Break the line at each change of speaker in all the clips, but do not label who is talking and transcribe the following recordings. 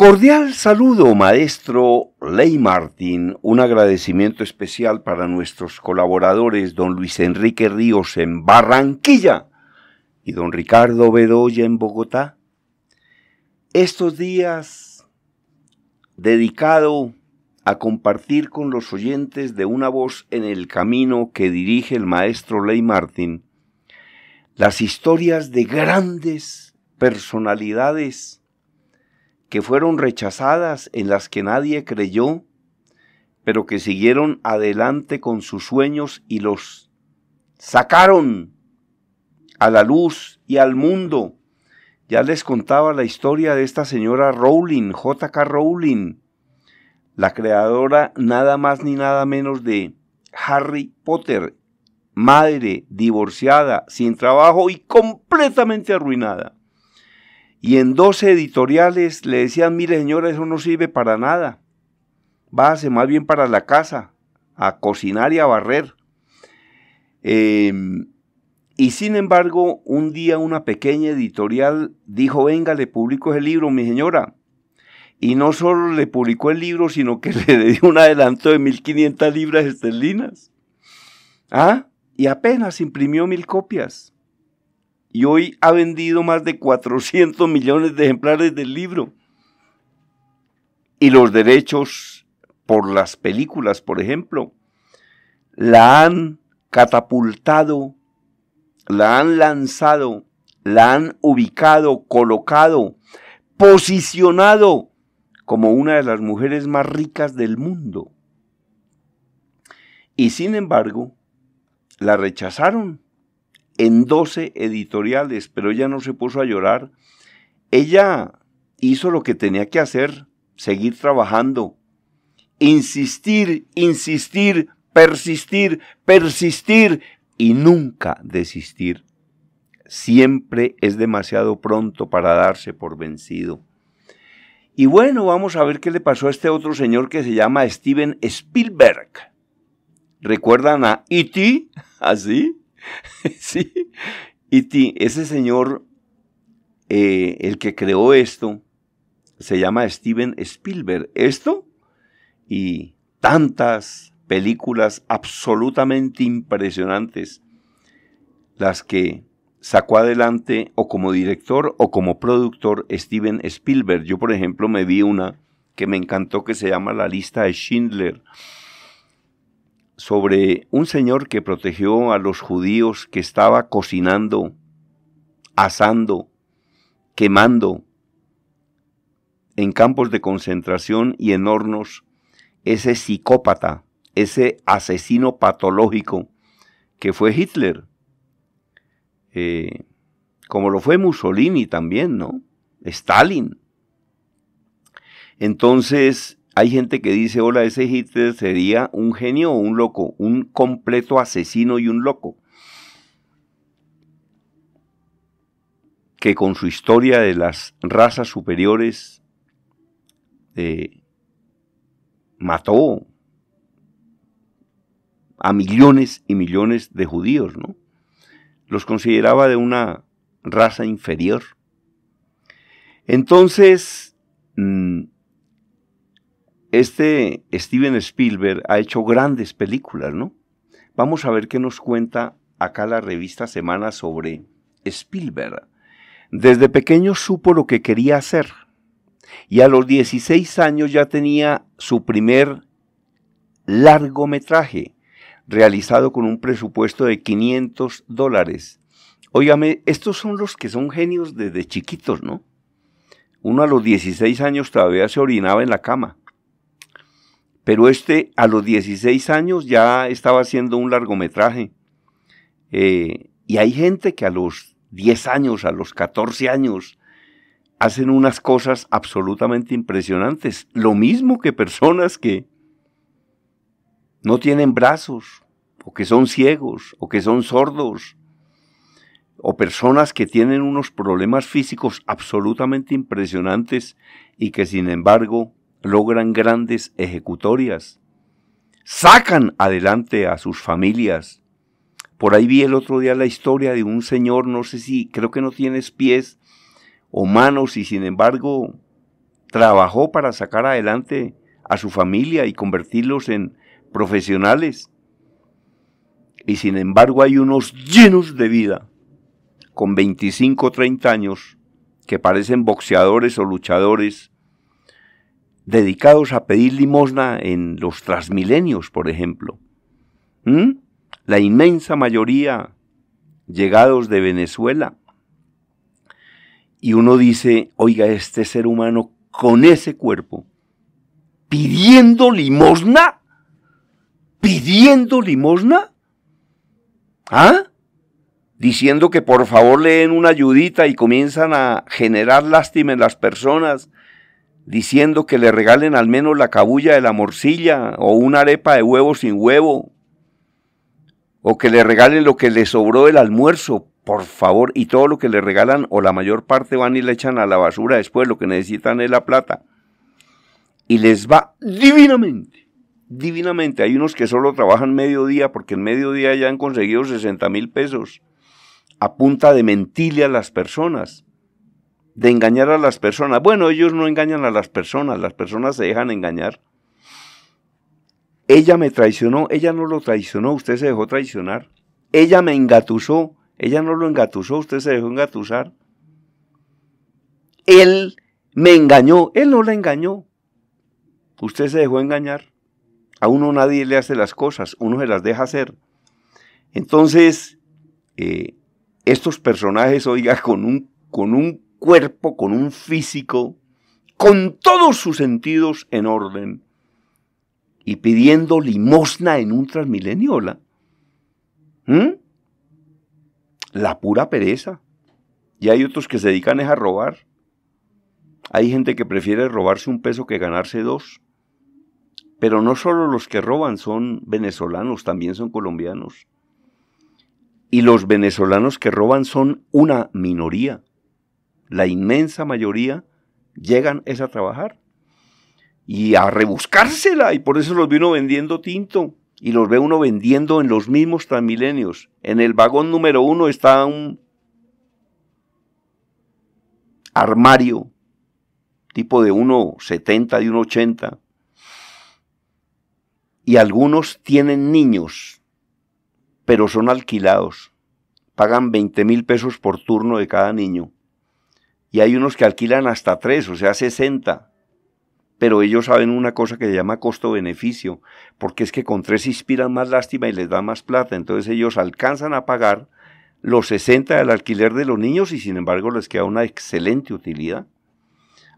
Cordial saludo, maestro Ley Martín. Un agradecimiento especial para nuestros colaboradores, don Luis Enrique Ríos en Barranquilla y don Ricardo Bedoya en Bogotá. Estos días dedicado a compartir con los oyentes de una voz en el camino que dirige el maestro Ley Martín las historias de grandes personalidades que fueron rechazadas, en las que nadie creyó, pero que siguieron adelante con sus sueños y los sacaron a la luz y al mundo. Ya les contaba la historia de esta señora Rowling, JK Rowling, la creadora nada más ni nada menos de Harry Potter, madre divorciada, sin trabajo y completamente arruinada. Y en 12 editoriales le decían, mire señora, eso no sirve para nada. Váyase más bien para la casa, a cocinar y a barrer. Em, y sin embargo, un día una pequeña editorial dijo, venga, le publico ese libro, mi señora. Y no solo le publicó el libro, sino que le dio un adelanto de 1.500 libras esterlinas. ¿Ah? Y apenas imprimió mil copias y hoy ha vendido más de 400 millones de ejemplares del libro. Y los derechos por las películas, por ejemplo, la han catapultado, la han lanzado, la han ubicado, colocado, posicionado como una de las mujeres más ricas del mundo. Y sin embargo, la rechazaron en 12 editoriales, pero ella no se puso a llorar. Ella hizo lo que tenía que hacer, seguir trabajando, insistir, insistir, persistir, persistir y nunca desistir. Siempre es demasiado pronto para darse por vencido. Y bueno, vamos a ver qué le pasó a este otro señor que se llama Steven Spielberg. ¿Recuerdan a E.T.? Así. ¿Ah, sí. Y ese señor, eh, el que creó esto, se llama Steven Spielberg. Esto y tantas películas absolutamente impresionantes, las que sacó adelante o como director o como productor Steven Spielberg. Yo, por ejemplo, me vi una que me encantó que se llama La lista de Schindler sobre un señor que protegió a los judíos que estaba cocinando, asando, quemando en campos de concentración y en hornos ese psicópata, ese asesino patológico que fue Hitler, eh, como lo fue Mussolini también, ¿no? Stalin. Entonces, hay gente que dice, hola, ese Hitler sería un genio o un loco, un completo asesino y un loco. Que con su historia de las razas superiores eh, mató a millones y millones de judíos, ¿no? Los consideraba de una raza inferior. Entonces, mm, este Steven Spielberg ha hecho grandes películas, ¿no? Vamos a ver qué nos cuenta acá la revista Semana sobre Spielberg. Desde pequeño supo lo que quería hacer y a los 16 años ya tenía su primer largometraje realizado con un presupuesto de 500 dólares. Óigame, estos son los que son genios desde chiquitos, ¿no? Uno a los 16 años todavía se orinaba en la cama. Pero este a los 16 años ya estaba haciendo un largometraje. Eh, y hay gente que a los 10 años, a los 14 años, hacen unas cosas absolutamente impresionantes. Lo mismo que personas que no tienen brazos, o que son ciegos, o que son sordos, o personas que tienen unos problemas físicos absolutamente impresionantes y que sin embargo logran grandes ejecutorias, sacan adelante a sus familias. Por ahí vi el otro día la historia de un señor, no sé si, creo que no tienes pies o manos y sin embargo trabajó para sacar adelante a su familia y convertirlos en profesionales. Y sin embargo hay unos llenos de vida, con 25 o 30 años, que parecen boxeadores o luchadores, dedicados a pedir limosna en los transmilenios, por ejemplo. ¿Mm? La inmensa mayoría llegados de Venezuela. Y uno dice, oiga, este ser humano con ese cuerpo, pidiendo limosna, pidiendo limosna, ¿ah? Diciendo que por favor le den una ayudita y comienzan a generar lástima en las personas diciendo que le regalen al menos la cabulla de la morcilla o una arepa de huevo sin huevo, o que le regalen lo que le sobró del almuerzo, por favor, y todo lo que le regalan o la mayor parte van y le echan a la basura después, lo que necesitan es la plata. Y les va divinamente, divinamente. Hay unos que solo trabajan mediodía porque en mediodía ya han conseguido 60 mil pesos a punta de mentirle a las personas de engañar a las personas. Bueno, ellos no engañan a las personas, las personas se dejan engañar. Ella me traicionó, ella no lo traicionó, usted se dejó traicionar. Ella me engatusó, ella no lo engatusó, usted se dejó engatusar. Él me engañó, él no la engañó. Usted se dejó engañar. A uno nadie le hace las cosas, uno se las deja hacer. Entonces, eh, estos personajes, oiga, con un, con un cuerpo, con un físico, con todos sus sentidos en orden y pidiendo limosna en un transmileniola. ¿Mm? La pura pereza. Y hay otros que se dedican a robar. Hay gente que prefiere robarse un peso que ganarse dos. Pero no solo los que roban son venezolanos, también son colombianos. Y los venezolanos que roban son una minoría la inmensa mayoría, llegan es a trabajar y a rebuscársela, y por eso los vino uno vendiendo tinto, y los ve uno vendiendo en los mismos transmilenios. En el vagón número uno está un armario, tipo de 1,70, de 1,80, y algunos tienen niños, pero son alquilados, pagan 20 mil pesos por turno de cada niño y hay unos que alquilan hasta tres, o sea, 60. Pero ellos saben una cosa que se llama costo-beneficio, porque es que con tres inspiran más lástima y les da más plata. Entonces ellos alcanzan a pagar los 60 del alquiler de los niños y sin embargo les queda una excelente utilidad.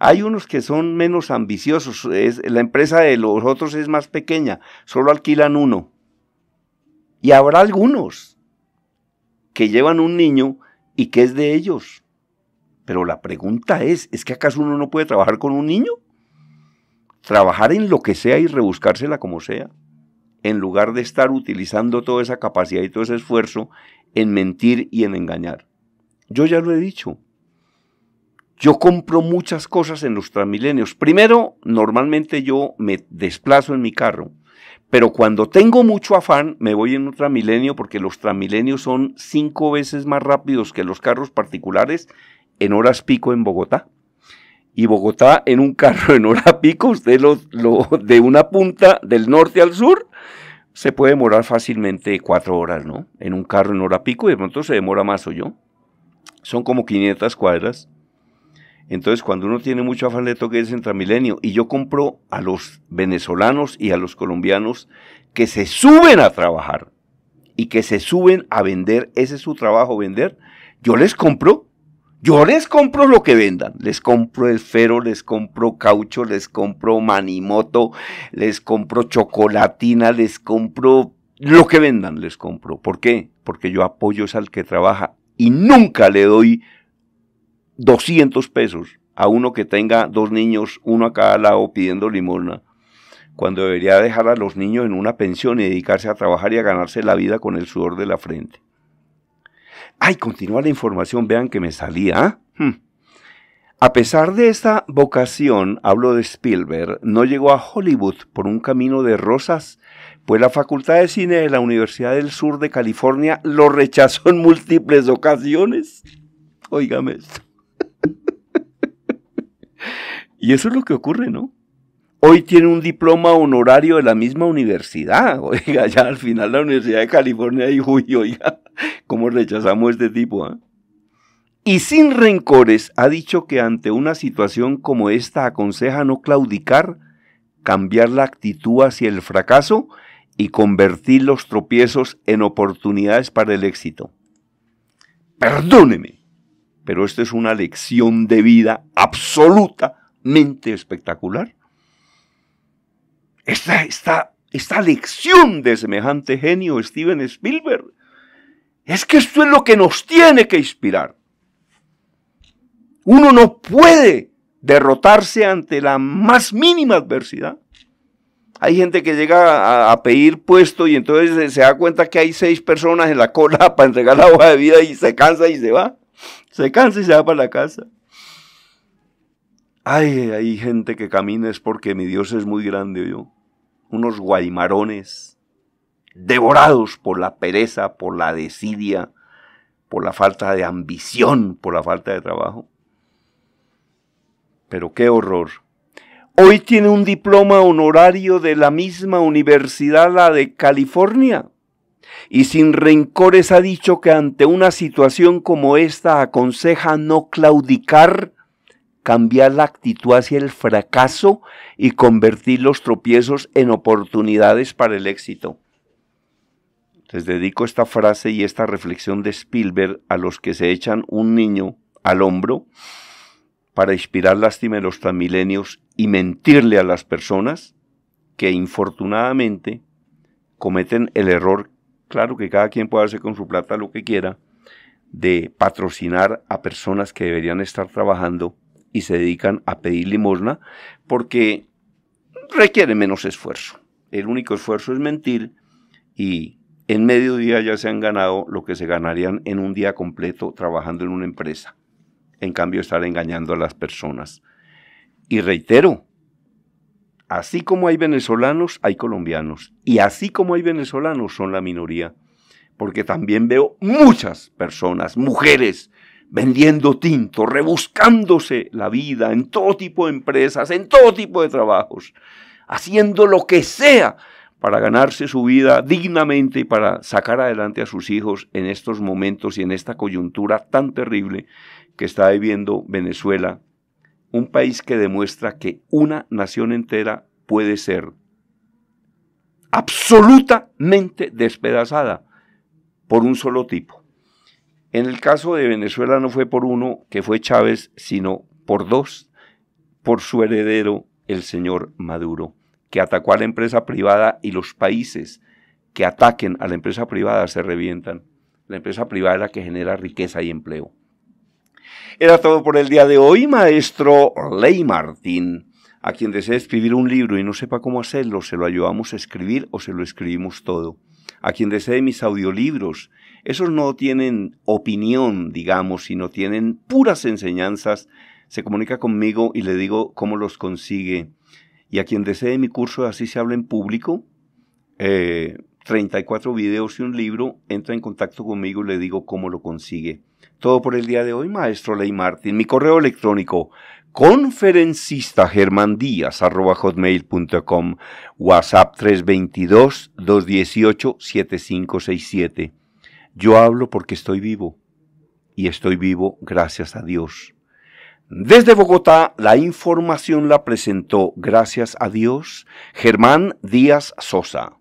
Hay unos que son menos ambiciosos, la empresa de los otros es más pequeña, solo alquilan uno. Y habrá algunos que llevan un niño y que es de ellos, pero la pregunta es, ¿es que acaso uno no puede trabajar con un niño? Trabajar en lo que sea y rebuscársela como sea, en lugar de estar utilizando toda esa capacidad y todo ese esfuerzo en mentir y en engañar. Yo ya lo he dicho. Yo compro muchas cosas en los Transmilenios. Primero, normalmente yo me desplazo en mi carro, pero cuando tengo mucho afán me voy en un Transmilenio porque los Transmilenios son cinco veces más rápidos que los carros particulares en horas pico en Bogotá. Y Bogotá en un carro en hora pico, usted lo, de una punta del norte al sur, se puede demorar fácilmente cuatro horas, ¿no? En un carro en hora pico y de pronto se demora más o yo. Son como 500 cuadras. Entonces, cuando uno tiene mucho afán, que es de Y yo compro a los venezolanos y a los colombianos que se suben a trabajar y que se suben a vender. Ese es su trabajo, vender. Yo les compro yo les compro lo que vendan. Les compro esfero, les compro caucho, les compro manimoto, les compro chocolatina, les compro lo que vendan, les compro. ¿Por qué? Porque yo apoyo es al que trabaja y nunca le doy 200 pesos a uno que tenga dos niños, uno a cada lado pidiendo limosna, cuando debería dejar a los niños en una pensión y dedicarse a trabajar y a ganarse la vida con el sudor de la frente. Ay, continúa la información, vean que me salía. ¿ah? Hmm. A pesar de esta vocación, hablo de Spielberg, no llegó a Hollywood por un camino de rosas, pues la Facultad de Cine de la Universidad del Sur de California lo rechazó en múltiples ocasiones. Óigame esto. y eso es lo que ocurre, ¿no? hoy tiene un diploma honorario de la misma universidad. Oiga, ya al final la Universidad de California dijo, uy, oiga, ¿cómo rechazamos este tipo? ¿ah?". Y sin rencores ha dicho que ante una situación como esta aconseja no claudicar, cambiar la actitud hacia el fracaso y convertir los tropiezos en oportunidades para el éxito. Perdóneme, pero esto es una lección de vida absolutamente espectacular esta, esta, lección de semejante genio Steven Spielberg es que esto es lo que nos tiene que inspirar. Uno no puede derrotarse ante la más mínima adversidad. Hay gente que llega a, a, pedir puesto y entonces se da cuenta que hay seis personas en la cola para entregar la hoja de vida y se cansa y se va. Se cansa y se va para la casa. Ay, hay gente que camina es porque mi Dios es muy grande, yo. Unos guaymarones devorados por la pereza, por la desidia, por la falta de ambición, por la falta de trabajo. Pero qué horror. Hoy tiene un diploma honorario de la misma universidad, la de California, y sin rencores ha dicho que ante una situación como esta aconseja no claudicar cambiar la actitud hacia el fracaso y convertir los tropiezos en oportunidades para el éxito. Les dedico esta frase y esta reflexión de Spielberg a los que se echan un niño al hombro para inspirar lástima en los transmilenios y mentirle a las personas que infortunadamente cometen el error, claro que cada quien puede hacer con su plata lo que quiera, de patrocinar a personas que deberían estar trabajando y se dedican a pedir limosna porque requiere menos esfuerzo. El único esfuerzo es mentir y en medio día ya se han ganado lo que se ganarían en un día completo trabajando en una empresa. En cambio, estar engañando a las personas. Y reitero, así como hay venezolanos, hay colombianos. Y así como hay venezolanos, son la minoría. Porque también veo muchas personas, mujeres, vendiendo tinto, rebuscándose la vida en todo tipo de empresas, en todo tipo de trabajos, haciendo lo que sea para ganarse su vida dignamente y para sacar adelante a sus hijos en estos momentos y en esta coyuntura tan terrible que está viviendo Venezuela, un país que demuestra que una nación entera puede ser absolutamente despedazada por un solo tipo, en el caso de Venezuela no fue por uno que fue Chávez, sino por dos, por su heredero, el señor Maduro, que atacó a la empresa privada y los países que ataquen a la empresa privada se revientan. La empresa privada es la que genera riqueza y empleo. Era todo por el día de hoy, maestro Ley Martín. A quien desea escribir un libro y no sepa cómo hacerlo, se lo ayudamos a escribir o se lo escribimos todo a quien desee mis audiolibros. Esos no tienen opinión, digamos, sino tienen puras enseñanzas. Se comunica conmigo y le digo cómo los consigue. Y a quien desee mi curso Así se habla en público, 34 eh, videos y un libro, entra en contacto conmigo y le digo cómo lo consigue. Todo por el día de hoy, maestro Ley Martín. Mi correo electrónico, conferencista Germán Díaz arroba hotmail.com, WhatsApp 322-218-7567. Yo hablo porque estoy vivo y estoy vivo gracias a Dios. Desde Bogotá, la información la presentó, gracias a Dios, Germán Díaz Sosa.